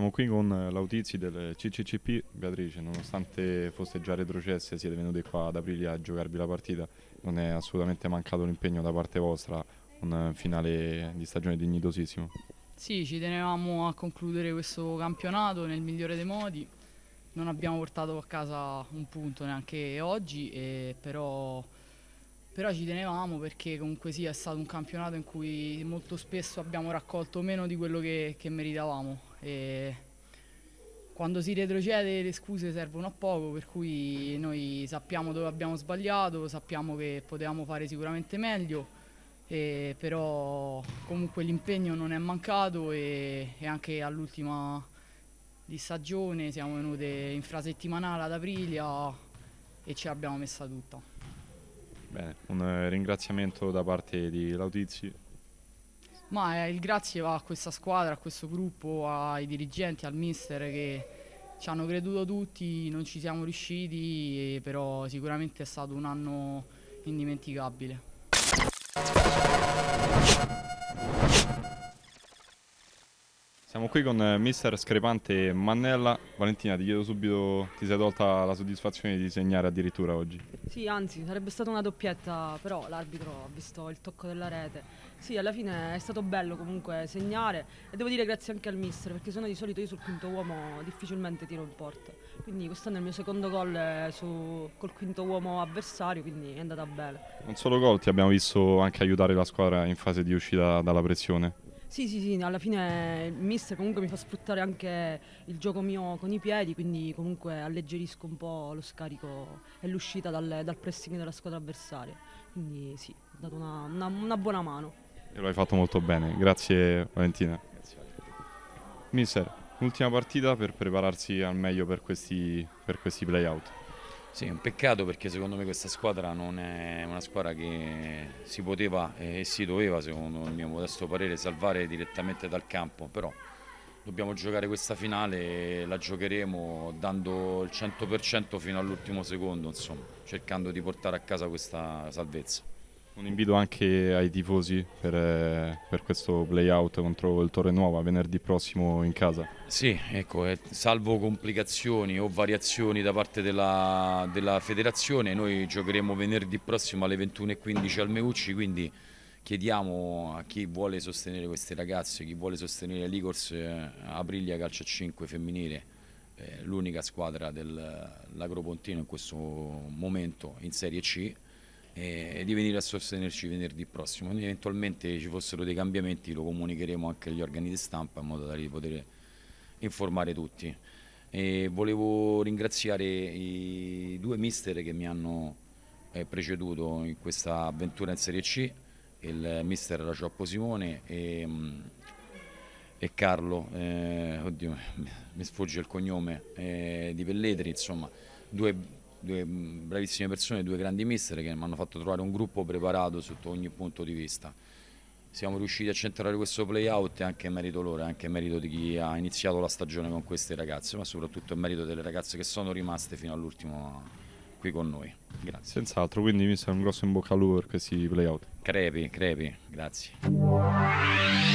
Siamo qui con Lautizi del CCCP Beatrice, nonostante foste già retrocesse siete venuti qua ad aprile a giocarvi la partita, non è assolutamente mancato l'impegno da parte vostra, un finale di stagione dignitosissimo. Sì, ci tenevamo a concludere questo campionato nel migliore dei modi, non abbiamo portato a casa un punto neanche oggi, però però ci tenevamo perché comunque sì è stato un campionato in cui molto spesso abbiamo raccolto meno di quello che, che meritavamo e quando si retrocede le scuse servono a poco per cui noi sappiamo dove abbiamo sbagliato, sappiamo che potevamo fare sicuramente meglio e però comunque l'impegno non è mancato e, e anche all'ultima di stagione siamo venute in infrasettimanale ad Aprilia e ce l'abbiamo messa tutta. Bene, un eh, ringraziamento da parte di Lautizi. Ma eh, il grazie va a questa squadra, a questo gruppo, ai dirigenti, al mister che ci hanno creduto tutti, non ci siamo riusciti, però sicuramente è stato un anno indimenticabile. Siamo qui con eh, Mister Screpante Mannella. Valentina, ti chiedo subito, ti sei tolta la soddisfazione di segnare addirittura oggi? Sì, anzi, sarebbe stata una doppietta, però l'arbitro ha visto il tocco della rete. Sì, alla fine è stato bello comunque segnare e devo dire grazie anche al mister, perché sono di solito io sul quinto uomo difficilmente tiro in porta. Quindi quest'anno è il mio secondo gol eh, su, col quinto uomo avversario, quindi è andata bene. Un solo gol, ti abbiamo visto anche aiutare la squadra in fase di uscita dalla pressione. Sì, sì, sì, alla fine il mister comunque mi fa sfruttare anche il gioco mio con i piedi, quindi comunque alleggerisco un po' lo scarico e l'uscita dal, dal pressing della squadra avversaria. Quindi sì, ho dato una, una, una buona mano. E lo hai fatto molto bene, grazie Valentina. Grazie. Mister, ultima partita per prepararsi al meglio per questi, per questi play-out. Sì, è un peccato perché secondo me questa squadra non è una squadra che si poteva e si doveva, secondo il mio modesto parere, salvare direttamente dal campo, però dobbiamo giocare questa finale e la giocheremo dando il 100% fino all'ultimo secondo, insomma, cercando di portare a casa questa salvezza. Un invito anche ai tifosi per, eh, per questo playout contro il Torre Nuova venerdì prossimo in casa. Sì, ecco, eh, salvo complicazioni o variazioni da parte della, della federazione, noi giocheremo venerdì prossimo alle 21.15 al Meucci, quindi chiediamo a chi vuole sostenere queste ragazze, chi vuole sostenere l'Igors eh, Aprilia Calcio 5 femminile l'unica squadra dell'Agropontino in questo momento in Serie C e di venire a sostenerci venerdì prossimo. Quindi eventualmente ci fossero dei cambiamenti lo comunicheremo anche agli organi di stampa in modo da poter informare tutti. E volevo ringraziare i due mister che mi hanno eh, preceduto in questa avventura in Serie C, il mister Racioppo Simone e, mm, e Carlo, eh, oddio, mi sfugge il cognome, eh, di Pelletri, insomma, due due mm, bravissime persone, due grandi mister che mi hanno fatto trovare un gruppo preparato sotto ogni punto di vista. Siamo riusciti a centrare questo playout e anche in merito loro, anche in merito di chi ha iniziato la stagione con queste ragazze, ma soprattutto in merito delle ragazze che sono rimaste fino all'ultimo qui con noi. Grazie. Senz'altro, quindi mi sa un grosso in bocca al lupo per questi playout. Crepi, crepi, grazie.